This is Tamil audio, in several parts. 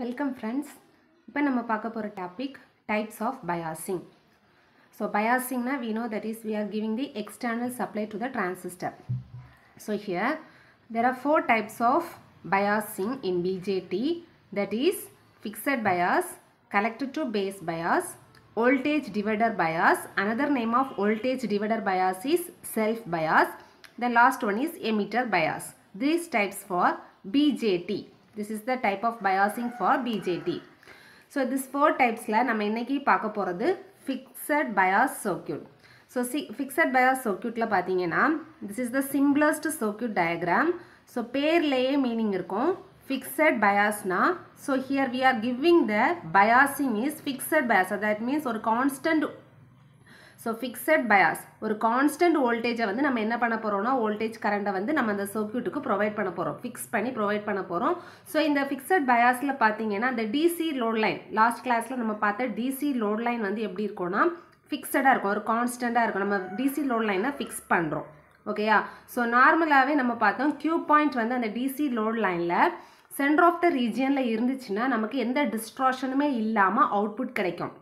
Welcome friends. இப்ப நம்ம பார்க்க போற topic types of biasing. So biasing we know that is we are giving the external supply to the transistor. So here there are four types of biasing in BJT that is fixed bias, collector to base bias, voltage divider bias, another name of voltage divider bias is self bias, the last one is emitter bias. These types for BJT This is the type of biasing for BJT. So this four types typesல நம்ம இன்னைக்கு பார்க்க போகிறது fixed bias circuit. So fixed bias circuitல பார்த்தீங்கன்னா this is the simplest circuit diagram. So பேர்லேயே meaning இருக்கும் fixed bias na so here we are giving the biasing is fixed bias so that means or constant so fixed bias ஒரு கான்ஸ்டன்ட் வோல்டேஜை வந்து நம்ம என்ன பண்ண போகிறோம்னா வோல்டேஜ் கரண்ட்டை வந்து நம்ம அந்த சர்க்கியூட்டுக்கு ப்ரொவைட் பண்ண போகிறோம் ஃபிக்ஸ் பண்ணி ப்ரொவைட் பண்ண போகிறோம் ஸோ இந்த ஃபிக்ஸட் பயாஸில் பார்த்தீங்கன்னா அந்த டிசி லோட் லைன் லாஸ்ட் கிளாஸில் நம்ம பார்த்த டிசி லோட் லைன் வந்து எப்படி இருக்கும்னா ஃபிக்ஸடாக இருக்கும் ஒரு கான்ஸ்டண்ட்டாக இருக்கும் நம்ம டிசி லோட் லைனை ஃபிக்ஸ் பண்ணுறோம் ஓகேயா ஸோ நார்மலாகவே நம்ம பார்த்தோம் க்யூ பாயிண்ட் வந்து அந்த டிசி லோட் லைனில் சென்டர் ஆஃப் த ரீஜியனில் இருந்துச்சுன்னா நமக்கு எந்த டிஸ்ட்ராஷனுமே இல்லாமல் அவுட்புட் கிடைக்கும்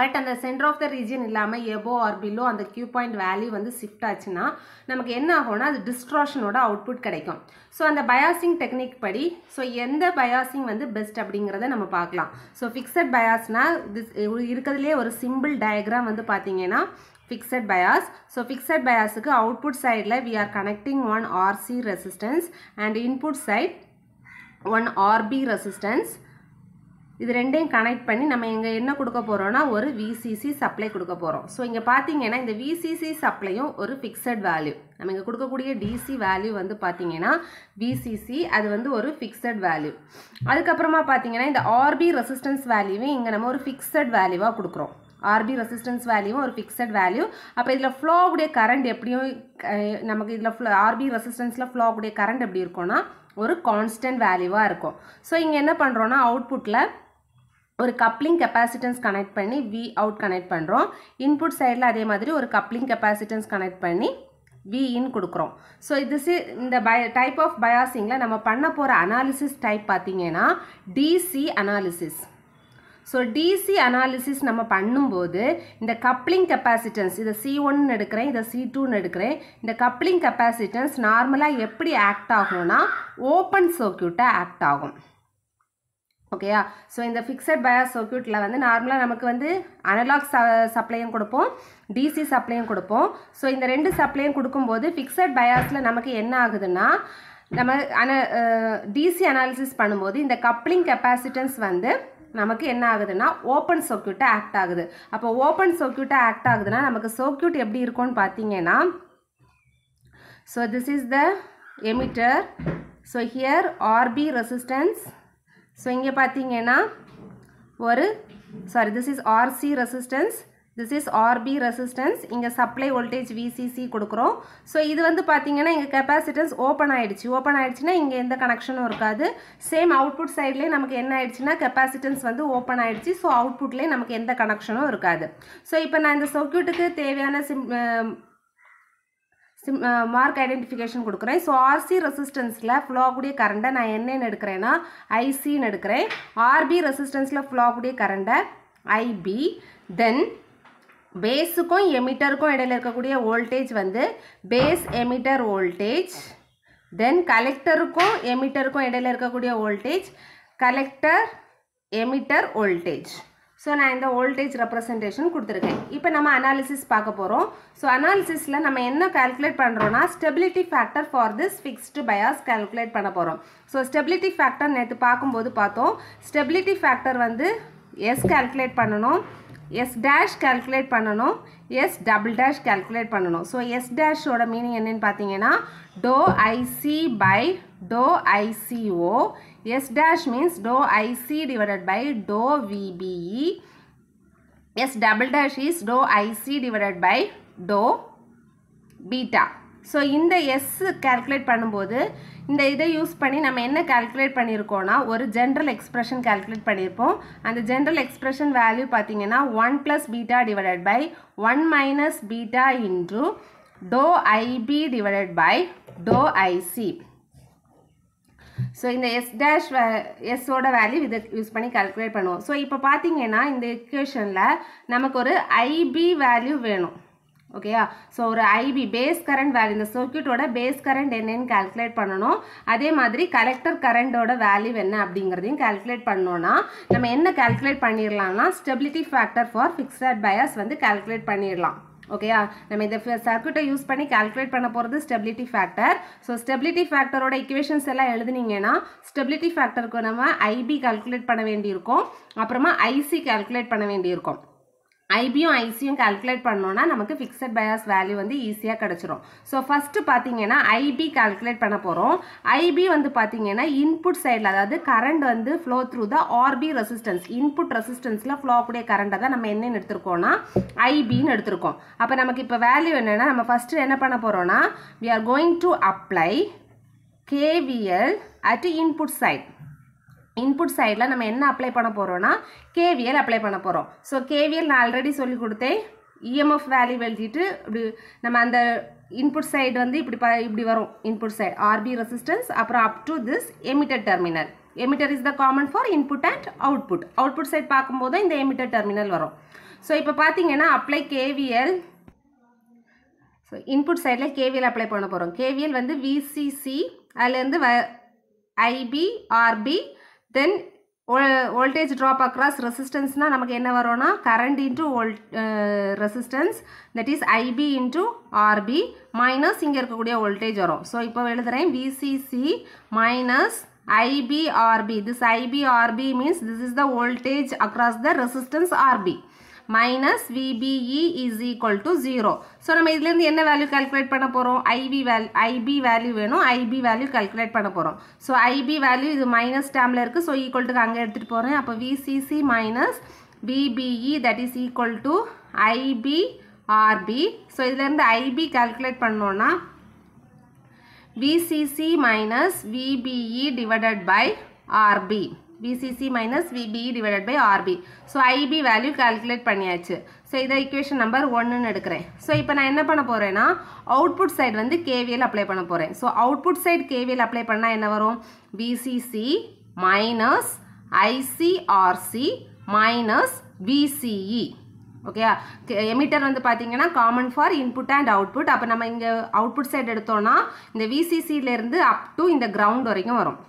பட் அந்த சென்டர் ஆஃப் த ரீஜன் இல்லாமல் எபோ ஆர் பிலோ அந்த கியூ பாயிண்ட் வேல்யூ வந்து ஷிஃப்ட் ஆச்சுன்னா நமக்கு என்ன ஆகும்னா அது டிஸ்ட்ராஷனோட அவுட்புட் கிடைக்கும் ஸோ அந்த பயாசிங் டெக்னிக் படி ஸோ எந்த பயாசிங் வந்து பெஸ்ட் அப்படிங்கிறத நம்ம பார்க்கலாம் ஸோ ஃபிக்ஸட் பயாஸ்னால் திஸ் இருக்கிறதுலே ஒரு சிம்பிள் டயக்ராம் வந்து பார்த்தீங்கன்னா ஃபிக்ஸட் பயாஸ் ஸோ ஃபிக்ஸட் பயாஸுக்கு அவுட்புட் சைடில் we are connecting one RC resistance and input side one RB resistance இது ரெண்டையும் கனெக்ட் பண்ணி நம்ம இங்கே என்ன கொடுக்க போகிறோன்னா ஒரு விசிசி சப்ளை கொடுக்க போகிறோம் ஸோ இங்கே பார்த்தீங்கன்னா இந்த விசிசி சப்ளையும் ஒரு ஃபிக்ஸட் வேல்யூ நம்ம இங்கே கொடுக்கக்கூடிய டிசி வேல்யூ வந்து பார்த்தீங்கன்னா விசிசி அது வந்து ஒரு ஃபிக்ஸட் வேல்யூ அதுக்கப்புறமா பார்த்தீங்கன்னா இந்த ஆர்பி ரெசிஸ்டன்ஸ் வேல்யூவும் இங்கே நம்ம ஒரு ஃபிக்ஸட் வேல்யூவாக கொடுக்குறோம் ஆர்பி ரெசிஸ்டன்ஸ் வேல்யூவும் ஒரு ஃபிக்ஸட் வேல்யூ அப்போ இதில் உடைய கரண்ட் எப்படியும் நமக்கு இதில் ஆர்பி ரெசிஸ்டன்ஸில் உடைய கரண்ட் எப்படி இருக்கும்னா ஒரு கான்ஸ்டன்ட் வேல்யூவாக இருக்கும் ஸோ இங்கே என்ன பண்ணுறோன்னா அவுட்புட்டில் ஒரு கப்ளிங் கெப்பாசிட்டன்ஸ் கனெக்ட் பண்ணி வி அவுட் கனெக்ட் பண்ணுறோம் இன்புட் சைடில் அதே மாதிரி ஒரு கப்ளிங் கெப்பாசிட்டன்ஸ் கனெக்ட் பண்ணி வி இன் கொடுக்குறோம் ஸோ இது சி இந்த பய டைப் ஆஃப் பயாசிங்கில் நம்ம பண்ண போகிற அனாலிசிஸ் டைப் பார்த்தீங்கன்னா DC analysis so DC analysis நம்ம பண்ணும்போது இந்த கப்ளிங் கெப்பாசிட்டன்ஸ் இதை சி ஒன்னு எடுக்கிறேன் இதை சி டூன்னு எடுக்கிறேன் இந்த கப்ளிங் கெப்பாசிட்டன்ஸ் நார்மலாக எப்படி ஆக்ட் ஆகும்னா ஓப்பன் சர்க்கியூட்டாக ஆக்ட் ஆகும் ஓகேயா ஸோ இந்த ஃபிக்ஸட் பயாஸ் சர்க்கியூட்டில் வந்து நார்மலாக நமக்கு வந்து அனலாக் சப்ளையும் கொடுப்போம் டிசி சப்ளையும் கொடுப்போம் ஸோ இந்த ரெண்டு சப்ளையும் கொடுக்கும்போது ஃபிக்ஸட் பயாஸில் நமக்கு என்ன ஆகுதுன்னா நம்ம அன டிசி அனாலிசிஸ் பண்ணும்போது இந்த கப்ளிங் கெப்பாசிட்டன்ஸ் வந்து நமக்கு என்ன ஆகுதுன்னா ஓப்பன் சர்க்கியூட்டாக ஆக்ட் ஆகுது அப்போ ஓப்பன் சர்க்கியூட்டாக ஆக்ட் ஆகுதுன்னா நமக்கு சர்க்கியூட் எப்படி இருக்கும்னு பார்த்தீங்கன்னா so this is the emitter so here RB resistance so இங்கே பார்த்தீங்கன்னா ஒரு sorry this is RC resistance this is RB resistance இங்கே சப்ளை வோல்டேஜ் விசிசி கொடுக்குறோம் ஸோ இது வந்து பார்த்தீங்கன்னா இங்க கெப்பாசிட்டன்ஸ் ஓப்பன் ஆயிடுச்சு ஓப்பன் ஆகிடுச்சுன்னா இங்கே எந்த கனெக்ஷனும் இருக்காது சேம் அவுட்புட் சைட்லேயே நமக்கு என்ன ஆயிடுச்சுன்னா கெப்பாசிட்டன்ஸ் வந்து ஓப்பன் ஆயிடுச்சு ஸோ அவுட்புட்லேயே நமக்கு எந்த கனெக்ஷனும் இருக்காது ஸோ இப்போ நான் இந்த சர்க்கியூட்டுக்கு தேவையான சிம் சிம் மார்க் ஐடென்டிஃபிகேஷன் கொடுக்குறேன் ஸோ ஆர்சி ரெசிஸ்டன்ஸில் ஃப்ளோ கூடிய கரண்ட்டை நான் என்னென்னு எடுக்கிறேன்னா ஐசின்னு எடுக்கிறேன் ஆர்பி ரெசிஸ்டன்ஸில் ஃப்ளோ கூடிய கரண்ட்டை ஐபி தென் பேஸுக்கும் எமிட்டருக்கும் இடையில் இருக்கக்கூடிய வோல்டேஜ் வந்து பேஸ் எமிட்டர் வோல்டேஜ் தென் கலெக்டருக்கும் எமிட்டருக்கும் இடையில் இருக்கக்கூடிய voltage collector emitter voltage so நான் இந்த வோல்டேஜ் ரெப்ரசன்டேஷன் கொடுத்துருக்கேன் இப்போ நம்ம அனாலிசிஸ் பார்க்க போகிறோம் ஸோ அனாலிசிஸில் நம்ம என்ன கால்குலேட் பண்ணுறோன்னா stability factor for this fixed bias calculate பண்ண போகிறோம் ஸோ ஸ்டெபிலிட்டி ஃபேக்டர் நேற்று பார்க்கும்போது பார்த்தோம் ஸ்டெபிலிட்டி ஃபேக்டர் வந்து எஸ் கால்குலேட் பண்ணணும் எஸ் டேஷ் கால்குலேட் பண்ணணும் எஸ் டபுள் டேஷ் கால்குலேட் பண்ணணும் ஸோ எஸ் டேஷோட மீனிங் என்னென்னு பார்த்தீங்கன்னா to IC by del ICO S dash means dou IC divided by dou VBE. S double dash is dou IC divided by dou beta. So இந்த எஸ் கால்குலேட் பண்ணும்போது இந்த இதை யூஸ் பண்ணி நம்ம என்ன கால்குலேட் பண்ணியிருக்கோன்னா ஒரு ஜென்ரல் எக்ஸ்ப்ரெஷன் கால்குலேட் பண்ணியிருப்போம் அந்த ஜென்ரல் எக்ஸ்ப்ரெஷன் வேல்யூ பார்த்தீங்கன்னா one plus beta divided by one minus beta into del IB divided by del IC so இந்த எஸ் டேஷ் வே எஸ்ஸோட வேல்யூ இதை யூஸ் பண்ணி கால்குலேட் பண்ணுவோம் ஸோ இப்போ பார்த்தீங்கன்னா இந்த இக்குவேஷனில் நமக்கு ஒரு ஐபி வேல்யூ வேணும் ஓகேயா ஸோ ஒரு ஐபி பேஸ் கரண்ட் வேல்யூ இந்த சர்க்கியூட்டோட பேஸ் கரண்ட் என்னன்னு கால்குலேட் பண்ணணும் அதே மாதிரி கலெக்டர் கரண்டோட வேல்யூ என்ன அப்படிங்கிறதையும் கால்குலேட் பண்ணோன்னா நம்ம என்ன கால்குலேட் பண்ணிடலாம்னா stability factor for fixed bias வந்து கால்குலேட் பண்ணிடலாம் ஓகேயா நம்ம இந்த சர்க்கியூட்டை யூஸ் பண்ணி கால்குலேட் பண்ண போகிறது ஸ்டெபிலிட்டி ஃபேக்டர் ஸோ ஸ்டெபிலிட்டி ஃபேக்டரோட இக்குவேஷன்ஸ் எல்லாம் எழுதுனீங்கன்னா ஸ்டெபிலிட்டி ஃபேக்டருக்கு நம்ம ஐபி கால்குலேட் பண்ண வேண்டியிருக்கும் அப்புறமா ஐசி கால்குலேட் பண்ண வேண்டியிருக்கும் ஐபியும் ஐசியும் கால்குலேட் பண்ணோன்னா நமக்கு ஃபிக்ஸட் பயாஸ் வேல்யூ வந்து ஈஸியாக கிடச்சிரும் ஸோ ஃபஸ்ட்டு பார்த்தீங்கன்னா ஐபி கால்குலேட் பண்ண போகிறோம் ஐபி வந்து பார்த்தீங்கன்னா இன்புட் சைடில் அதாவது கரண்ட் வந்து flow through the RB resistance input ரெசிஸ்டன்ஸில் ஃப்ளோ ஆகக்கூடிய கரண்ட்டை தான் நம்ம என்னென்னு எடுத்திருக்கோம்னா ஐபின்னு எடுத்துருக்கோம் அப்போ நமக்கு இப்போ வேல்யூ என்னென்னா நம்ம ஃபஸ்ட்டு என்ன பண்ண போகிறோன்னா we are going to apply KVL at input side input சைடில் நம்ம என்ன அப்ளை பண்ண போகிறோன்னா கேவிஎல் அப்ளை பண்ண போகிறோம் ஸோ கேவிஎல் நான் ஆல்ரெடி சொல்லிக் கொடுத்தேன் இஎம்எஃப் e வேல்யூ எழுதிட்டு இப்படி நம்ம அந்த இன்புட் சைடு வந்து இப்படி ப இப்படி வரும் இன்புட் சைடு ஆர்பி ரெசிஸ்டன்ஸ் அப்புறம் up to this emitted terminal emitter is the common for input and output output side பார்க்கும்போது இந்த எமிட்டர் டெர்மினல் வரும் ஸோ இப்போ பார்த்தீங்கன்னா அப்ளை கேவிஎல் ஸோ இன்புட் சைடில் கேவிஎல் அப்ளை பண்ண போகிறோம் கேவிஎல் வந்து விசிசி அதுலேருந்து வ IB RB then voltage drop across ரெசிஸ்டன்ஸ்னால் நமக்கு என்ன வரும்னா current into whole resistance that is IB into RB minus இங்கே இருக்கக்கூடிய வோல்டேஜ் வரும் ஸோ இப்போ எழுதுகிறேன் VCC minus IPRP this IB RB means this is the voltage across the resistance RB minus VBE is equal to zero so நம்ம இதுலேருந்து என்ன வேல்யூ calculate பண்ண போகிறோம் IB வேல் ஐபி வேல்யூ வேணும் ஐபி வேல்யூ calculate பண்ண போகிறோம் ஸோ ஐபி வேல்யூ இது மைனஸ் டேமில் இருக்குது ஸோ ஈக்குவல்ட்டுக்கு அங்கே எடுத்துகிட்டு போகிறேன் அப்போ VCC minus VBE that is equal to IB RB so இதுலேருந்து ஐபி கால்குலேட் பண்ணோன்னா VCC minus VBE divided by RB. BCG minus VBE divided by RB so IB value calculate பண்ணியாச்சு ஸோ இதை இக்குவேஷன் நம்பர் ஒன்றுன்னு எடுக்கிறேன் ஸோ இப்போ நான் என்ன பண்ண போகிறேன்னா அவுட்புட் சைடு வந்து KVL அப்ளை பண்ணப் போகிறேன் so output side KVL apply பண்ணால் என்ன வரும் VCC minus IC RC minus VCE Okay, emitter வந்து பார்த்தீங்கன்னா common for input and output அப்போ நம்ம இங்கே அவுட்புட் side எடுத்தோம்னா இந்த இருந்து அப் டு இந்த ground வரைக்கும் வரும்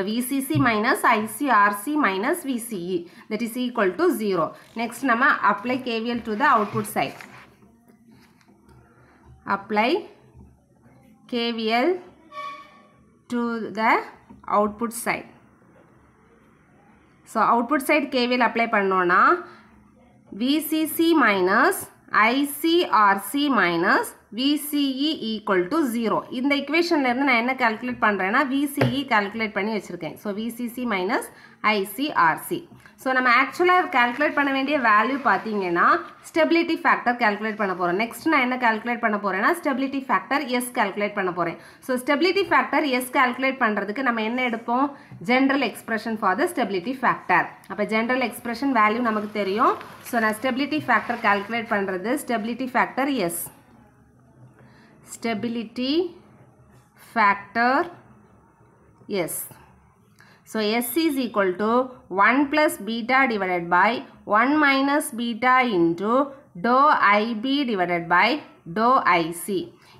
VCC minus ICRC minus VCE that is equal to 0. Next, nama apply KVL to the output side. Apply KVL to the output side. So, output side KVL apply பண்ணோனா VCC minus ICRC minus VCE equal to zero இந்த இருந்து நான் என்ன கால்குலேட் பண்ணுறேன்னா விசிஇ e calculate பண்ணி வச்சுருக்கேன் so VCC minus IC RC so நம்ம ஆக்சுவலாக கால்குலேட் பண்ண வேண்டிய வேல்யூ பார்த்தீங்கன்னா ஸ்டெபிலிட்டி ஃபேக்டர் கால்குலேட் பண்ண போரும். நெக்ஸ்ட் நான் என்ன கால்குலேட் பண்ணப் போகிறேன்னா ஸ்டெபிலிட்டி ஃபேக்டர் எஸ் கால்குலேட் பண்ணப் போகிறேன் So, stability factor S calculate பண்ணுறதுக்கு நம்ம என்ன எடுப்போம் general expression for the stability factor அப்போ ஜென்ரல் expression வேல்யூ நமக்கு தெரியும் ஸோ நான் ஸ்டெபிலிட்டி ஃபேக்டர் கால்குலேட் பண்ணுறது stability factor S stability factor S. So S is equal to 1 plus beta divided by 1 minus beta into dou IB divided by dou IC.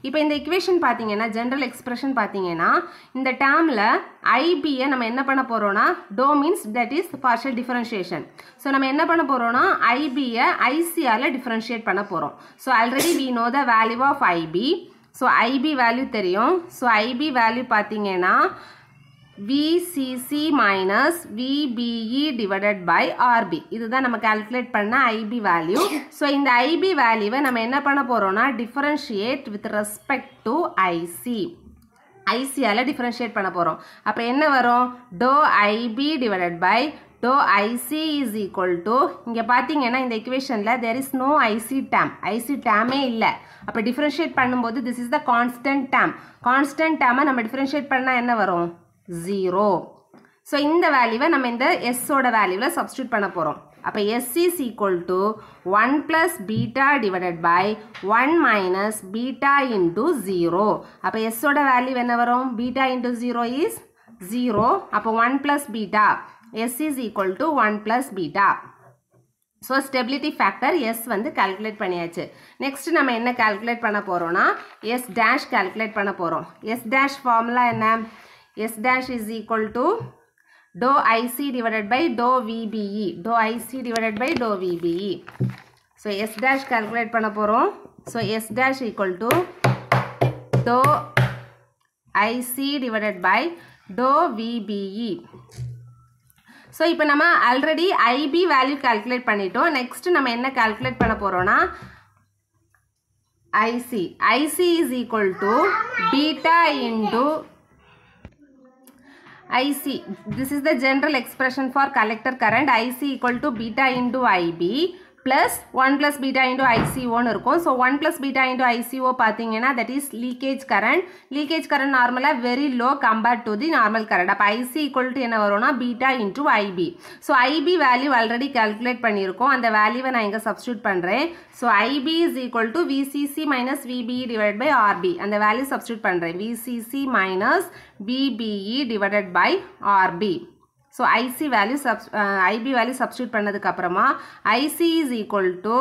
இப்ப இந்த equation பார்த்தீங்கன்னா general expression பார்த்தீங்கன்னா இந்த termல IBயை நம்ம என்ன பண்ணப் போரோனா, dou means that is partial differentiation. So நம்ம என்ன பண்ணப் பண்ண போகிறோன்னா IBயை ICயால் differentiate பண்ணப் போரோம். So already we know the value of IB. So IB value தெரியும் ஸோ ஐபி வேல்யூ பார்த்தீங்கன்னா VCC minus VBE divided by RB இதுதான் நம்ம கால்குலேட் பண்ண ஐபி வேல்யூ ஸோ இந்த ஐபி வேல்யூவை நம்ம என்ன பண்ண போகிறோம்னா differentiate with respect to IC ஐசியால் differentiate பண்ண போகிறோம் அப்போ என்ன வரும் doe IB divided by so IC is equal to இங்கே பார்த்தீங்கன்னா இந்த இக்குவேஷனில் there is no IC term IC டேமே இல்லை அப்போ பண்ணும் பண்ணும்போது this is the constant term constant டேமை நம்ம differentiate பண்ணால் என்ன வரும் ஜீரோ ஸோ இந்த வேல்யூவை நம்ம இந்த எஸ்ஸோட வேல்யூவில் பண்ணப் பண்ண போகிறோம் அப்போ is equal to 1 one beta beta by by one minus beta 0 zero அப்போ எஸ்ஸோட வேல்யூ என்ன வரும் beta into zero is zero அப்போ one plus beta S is equal to 1 plus beta. So stability factor S வந்து கால்குலேட் பண்ணியாச்சு நெக்ஸ்ட் நம்ம என்ன கால்குலேட் பண்ண போகிறோம்னா எஸ் டேஷ் கால்குலேட் பண்ண போகிறோம் எஸ் டேஷ் ஃபார்முலா என்ன S dash is equal to doe IC divided by doe VBE doe IC divided by doe VBE so S dash calculate பண்ண போகிறோம் so S dash equal to doe IC divided by doe VBE So, now we have already IB value calculated. Next, we will calculate IC. IC is equal to beta into IC. This is the general expression for collector current. IC equal to beta into IB. Plus one plus beta into ஐசிஓன்னு இருக்கும் so one plus beta into ICO பார்த்தீங்கன்னா that is leakage current leakage current நார்மலாக very low compared to the normal current அப்போ ஐசி ஈக்குவல் டு என்ன வரும்னா beta into IB so IB value already calculate பண்ணியிருக்கோம் அந்த வேல்யூவை நான் இங்கே சப்ஸ்டியூட் பண்ணுறேன் so IB is equal to VCC minus VBE divide by RB அந்த வேல்யூ சப்ஸ்டியூட் பண்ணுறேன் VCC minus VBE divided by RB so IC value subs IB value substitute பண்ணதுக்கப்புறமா IC is equal to,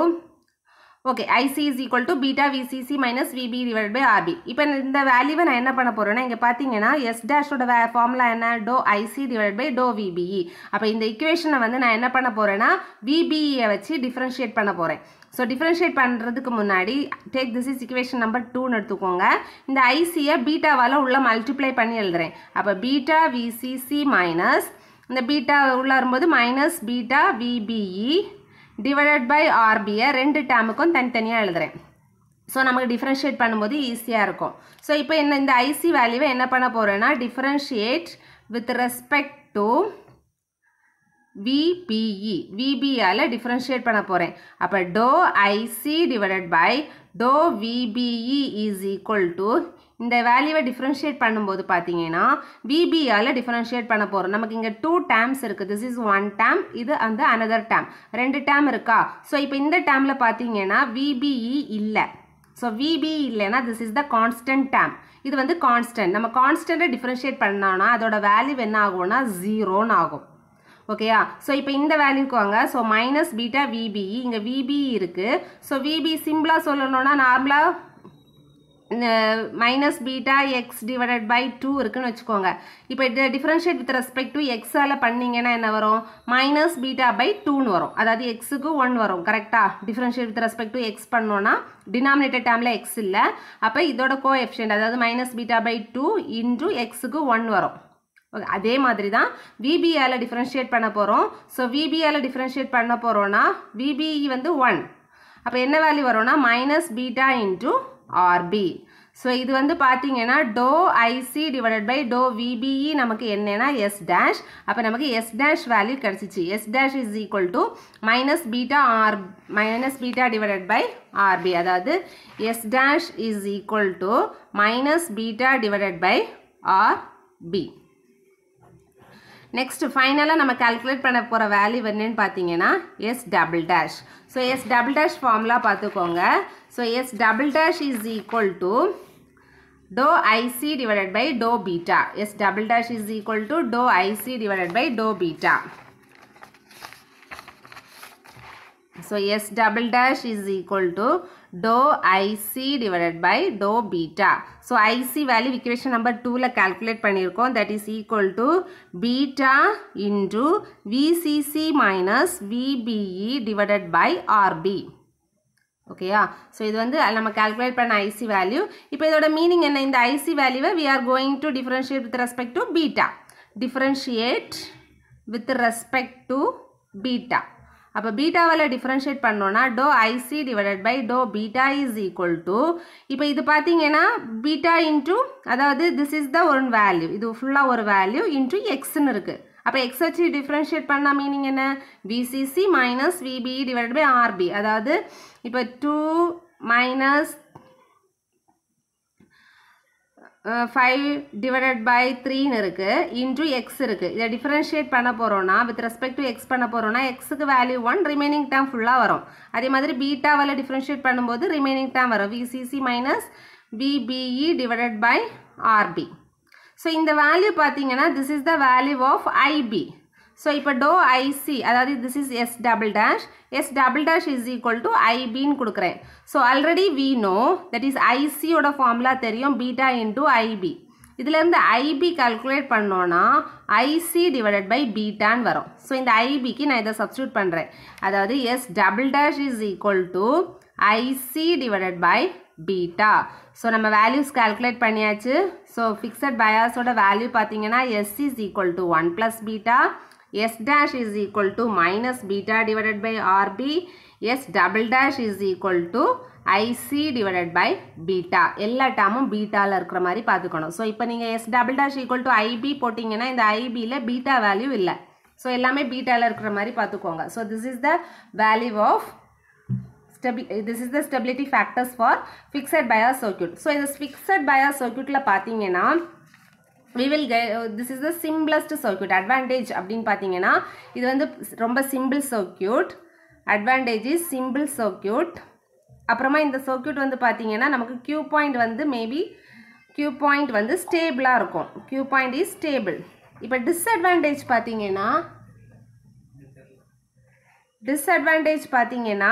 okay IC is equal to beta VCC minus VB divided by RB இப்போ இந்த value நான் என்ன பண்ண போகிறேன்னா இங்கே பார்த்தீங்கன்னா எஸ் டேஷோட வே formula என்ன doe IC divided by doe VBE அப்போ இந்த இக்குவேஷனை வந்து நான் என்ன பண்ண போகிறேன்னா e விபிஇயை வச்சு differentiate பண்ண போகிறேன் ஸோ differentiate பண்ணுறதுக்கு முன்னாடி take this is equation number டூன்னு எடுத்துக்கோங்க இந்த ஐசியை பீட்டாவால் உள்ளே மல்டிப்ளை பண்ணி எழுதுறேன் அப்போ பீட்டா விசிசி மைனஸ் இந்த பீட்டா உள்ளே வரும்போது minus beta VBE divided by RB ரெண்டு டேமுக்கும் தனித்தனியாக எழுதுகிறேன் ஸோ நமக்கு டிஃப்ரென்ஷியேட் பண்ணும்போது ஈஸியாக இருக்கும் ஸோ இப்போ என்ன இந்த ஐசி வேல்யூவை என்ன பண்ண போகிறேன்னா differentiate with respect to VBE விபிஆல் டிஃப்ரென்ஷியேட் பண்ண போகிறேன் அப்போ doe IC divided by doe VBE is equal to இந்த வேல்யூவை டிஃப்ரென்ஷியேட் பண்ணும்போது பார்த்தீங்கன்னா விபியால் டிஃப்ரென்ஷியேட் பண்ண போகிறோம் நமக்கு இங்கே டூ டேம்ஸ் இருக்குது திஸ் இஸ் ஒன் டேம் இது அந்த அனதர் டேம் ரெண்டு டேம் இருக்கா ஸோ இப்போ இந்த டேமில் பார்த்தீங்கன்னா விபிஇ இல்லை ஸோ விபி இல்லைன்னா this is the constant term இது வந்து கான்ஸ்டன்ட் நம்ம கான்ஸ்டண்ட்டை டிஃப்ரென்ஷியேட் பண்ணோன்னா அதோட வேல்யூ என்ன ஆகும்னா ஜீரோன்னு ஆகும் ஓகேயா ஸோ இப்போ இந்த வேல்யூக்கு வாங்க ஸோ மைனஸ் பீட்டா விபிஇ இங்கே விபிஇ இருக்குது ஸோ விபி சிம்பிளாக சொல்லணும்னா நார்மலாக minus beta x divided by two இருக்குன்னு வச்சுக்கோங்க இப்போ with வித் to x எக்ஸால் பண்ணிங்கன்னா என்ன வரும் மைனஸ் beta பை டூன்னு வரும் அதாவது கு ஒன் வரும் கரெக்டாக differentiate with respect to x பண்ணோன்னா denominator termல எக்ஸ் இல்லை அப்போ இதோட coefficient அதாது அதாவது minus by by two x எக்ஸுக்கு ஒன் வரும் அதே மாதிரி தான் differentiate டிஃப்ரென்ஷியேட் பண்ண போகிறோம் ஸோ விபிஆல டிஃப்ரென்ஷியேட் பண்ண போகிறோன்னா விபிஇ e வந்து ஒன் அப்போ என்ன வேல்யூ வரும்னா minus beta into RB so இது வந்து பார்த்தீங்கன்னா to IC divided by doe VBE நமக்கு என்னென்னா எஸ் டேஷ் அப்போ நமக்கு எஸ் டேஷ் வேல்யூ கிடச்சிச்சு S dash is equal to minus beta R minus beta divided by RB அதாவது S dash is equal to minus beta divided by RB next ஃபைனலாக நம்ம கால்குலேட் பண்ண போகிற வேல்யூ என்னன்னு பார்த்தீங்கன்னா S double dash so S double dash formula பார்த்துக்கோங்க so S double dash is equal to doe IC divided by doe beta S double dash is equal to doe IC divided by doe beta so S double dash is equal to dou IC divided by dou beta. So IC value equation number 2ல calculate பண்ணிருக்கோம் that is equal to beta into VCC minus VBE divided by RB. ஓகேயா ஸோ இது வந்து நம்ம கால்குலேட் பண்ண ஐசி வேல்யூ இப்போ இதோட மீனிங் என்ன இந்த ஐசி வேல்யூவை we are going to differentiate with respect to beta differentiate with respect to beta அப்போ பீட்டாவில் டிஃப்ரென்ஷியேட் பண்ணோன்னா doe IC divided by doe beta is equal to இப்போ இது பார்த்தீங்கன்னா பீட்டா இன்ட்டு அதாவது திஸ் இஸ் த ஒரு வேல்யூ இது ஃபுல்லாக ஒரு வேல்யூ இன்ட்டு எக்ஸ்ன்னு இருக்குது அப்போ எக்ஸ் வச்சு டிஃப்ரென்ஷியேட் பண்ணால் மீனிங் என்ன VCC minus VBE divide by RB அதாவது இப்போ two minus five divided by த்ரீன்னு இருக்குது இன்ட்ரூ எக்ஸ் இருக்குது இதை டிஃப்ரென்ஷியேட் பண்ண போகிறோன்னா வித் to x எக்ஸ் பண்ண போகிறோன்னா இக்கு வேல்யூ ஒன் remaining term ஃபுல்லாக வரும் அதே மாதிரி பீட்டாவில் பண்ணும் பண்ணும்போது remaining term வரும் VCC minus VBE divided by RB so இந்த வேல்யூ பார்த்தீங்கன்னா this is the value of IB so இப்போ டோ ஐசி அதாவது this is S double dash S double dash is equal to ஐபின்னு கொடுக்குறேன் so already we know that is ஐசியோட ஃபார்முலா தெரியும் பீட்டா இன்டூ ஐபி இதிலேருந்து ஐபி கால்குலேட் பண்ணோன்னா ஐசி டிவைடட் பை பீட்டான்னு வரும் ஸோ இந்த ஐபிக்கு நான் இதை சப்ஸ்டியூட் பண்ணுறேன் அதாவது S double dash is equal to IC divided by beta so நம்ம வேல்யூஸ் கால்குலேட் பண்ணியாச்சு ஸோ ஃபிக்ஸட் பயாஸோட வேல்யூ பார்த்தீங்கன்னா S is equal to one plus beta S dash is equal to minus beta divided by RB. S double dash is equal to IC divided by beta. எல்லா டேமும் பீட்டாவில் இருக்கிற மாதிரி பார்த்துக்கணும் ஸோ இப்போ நீங்கள் S double dash to IB IB போட்டிங்கன்னா இந்த ஐபியில் பீட்டா வேல்யூ இல்லை ஸோ எல்லாமே பீட்டாவில் இருக்கிற மாதிரி பார்த்துக்கோங்க so this is the value of this is the stability factors for bias bias So, so இந்த ஃபிக்ஸட் circuitல பாத்தீங்க பார்த்தீங்கன்னா வி வில் கெ this is the simplest circuit advantage அப்படின்னு பார்த்தீங்கன்னா இது வந்து ரொம்ப simple circuit advantage is simple circuit அப்புறமா இந்த சர்க்கியூட் வந்து பார்த்தீங்கன்னா நமக்கு கியூ பாயிண்ட் வந்து மேபி கியூ பாயிண்ட் வந்து ஸ்டேபிளாக இருக்கும் கியூ பாயிண்ட் இஸ் ஸ்டேபிள் இப்போ டிஸ்அட்வான்டேஜ் பார்த்தீங்கன்னா டிஸ்அட்வான்டேஜ் பார்த்தீங்கன்னா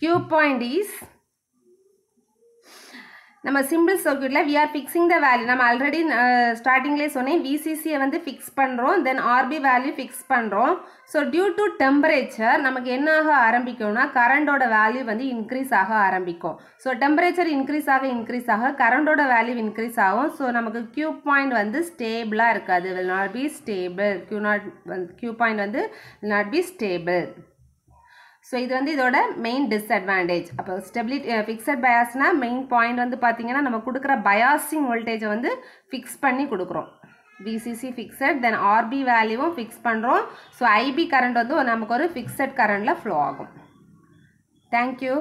கியூ பாயிண்ட் இஸ் நம்ம சிம்பிள் சர்க்கியூட்டில் we are fixing the value நம்ம ஆல்ரெடி ஸ்டார்டிங்லேயே சொன்னேன் விசிசியை வந்து ஃபிக்ஸ் பண்ணுறோம் தென் ஆர்பி வேல்யூ ஃபிக்ஸ் பண்ணுறோம் ஸோ டியூ டு டெம்பரேச்சர் நமக்கு என்ன ஆக ஆரம்பிக்கும்னா கரண்டோட வேல்யூ வந்து இன்க்ரீஸ் ஆக ஆரம்பிக்கும் ஸோ டெம்பரேச்சர் இன்க்ரீஸ் ஆக இன்க்ரீஸ் ஆக கரண்டோட வேல்யூ இன்க்ரீஸ் ஆகும் ஸோ நமக்கு கியூ பாயிண்ட் வந்து ஸ்டேபிளாக இருக்காது will not be stable Q not Q point வந்து will not be stable so இது வந்து இதோட மெயின் டிஸ்அட்வான்டேஜ் அப்போ ஸ்டெபிலிட்டி ஃபிக்ஸட் பயாஸ்னால் மெயின் பாயிண்ட் வந்து பார்த்திங்கன்னா நம்ம கொடுக்குற பயாசிங் வோல்டேஜை வந்து ஃபிக்ஸ் பண்ணி கொடுக்குறோம் பிசிசி ஃபிக்ஸட் தென் ஆர்பி வேல்யூவும் ஃபிக்ஸ் பண்ணுறோம் ஸோ ஐபி கரண்ட் வந்து நமக்கு ஒரு ஃபிக்ஸட் கரண்டில் ஃப்ளோ ஆகும் தேங்க்யூ